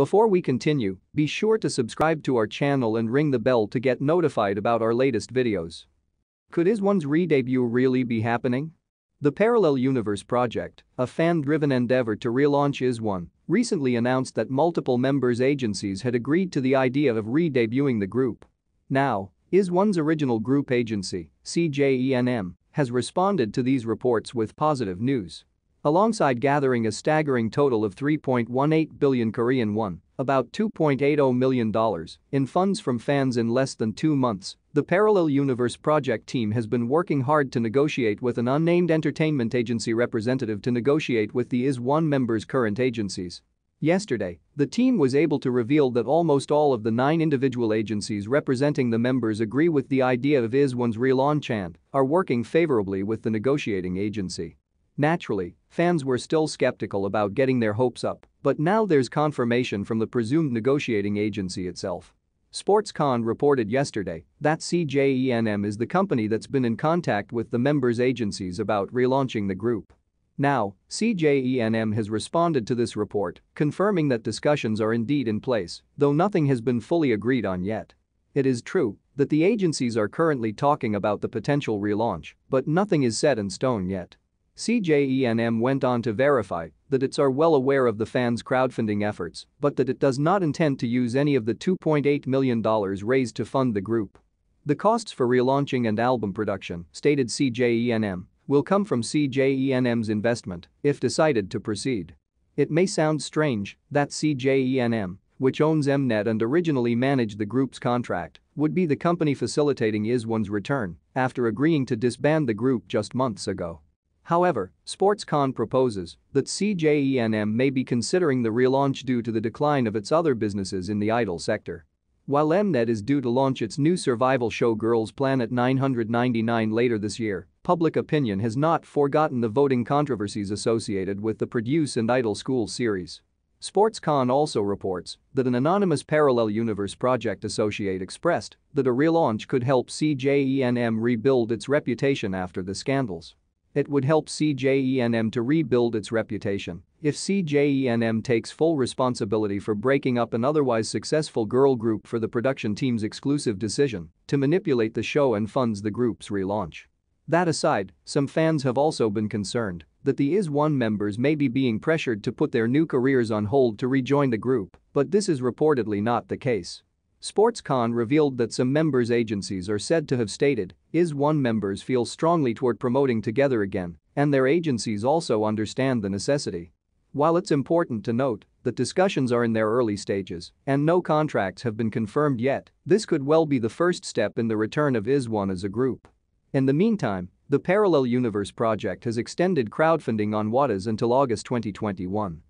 Before we continue, be sure to subscribe to our channel and ring the bell to get notified about our latest videos. Could Is One's re-debut really be happening? The Parallel Universe Project, a fan-driven endeavor to relaunch Is One, recently announced that multiple members' agencies had agreed to the idea of re-debuting the group. Now, Is One's original group agency, CJENM, has responded to these reports with positive news alongside gathering a staggering total of 3.18 billion Korean won, about $2.80 million, in funds from fans in less than two months, the Parallel Universe project team has been working hard to negotiate with an unnamed entertainment agency representative to negotiate with the IS-1 members' current agencies. Yesterday, the team was able to reveal that almost all of the nine individual agencies representing the members agree with the idea of IS-1's relaunch and are working favorably with the negotiating agency. Naturally, fans were still skeptical about getting their hopes up, but now there's confirmation from the presumed negotiating agency itself. SportsCon reported yesterday that CJENM is the company that's been in contact with the members' agencies about relaunching the group. Now, CJENM has responded to this report, confirming that discussions are indeed in place, though nothing has been fully agreed on yet. It is true that the agencies are currently talking about the potential relaunch, but nothing is set in stone yet. CJENM went on to verify that it's are well aware of the fans' crowdfunding efforts, but that it does not intend to use any of the $2.8 million raised to fund the group. The costs for relaunching and album production, stated CJENM, will come from CJENM's investment if decided to proceed. It may sound strange that CJENM, which owns Mnet and originally managed the group's contract, would be the company facilitating ISONE's return after agreeing to disband the group just months ago. However, Sportscon proposes that CJENM may be considering the relaunch due to the decline of its other businesses in the idol sector. While Mnet is due to launch its new survival show Girls Planet 999 later this year, public opinion has not forgotten the voting controversies associated with the Produce and Idol School series. SportsCon also reports that an anonymous parallel universe project associate expressed that a relaunch could help CJENM rebuild its reputation after the scandals. It would help CJENM to rebuild its reputation if CJENM takes full responsibility for breaking up an otherwise successful girl group for the production team's exclusive decision to manipulate the show and funds the group's relaunch. That aside, some fans have also been concerned that the Is One members may be being pressured to put their new careers on hold to rejoin the group, but this is reportedly not the case. SportsCon revealed that some members' agencies are said to have stated, is one members feel strongly toward promoting together again, and their agencies also understand the necessity. While it's important to note that discussions are in their early stages and no contracts have been confirmed yet, this could well be the first step in the return of is one as a group. In the meantime, the Parallel Universe project has extended crowdfunding on Watas until August 2021.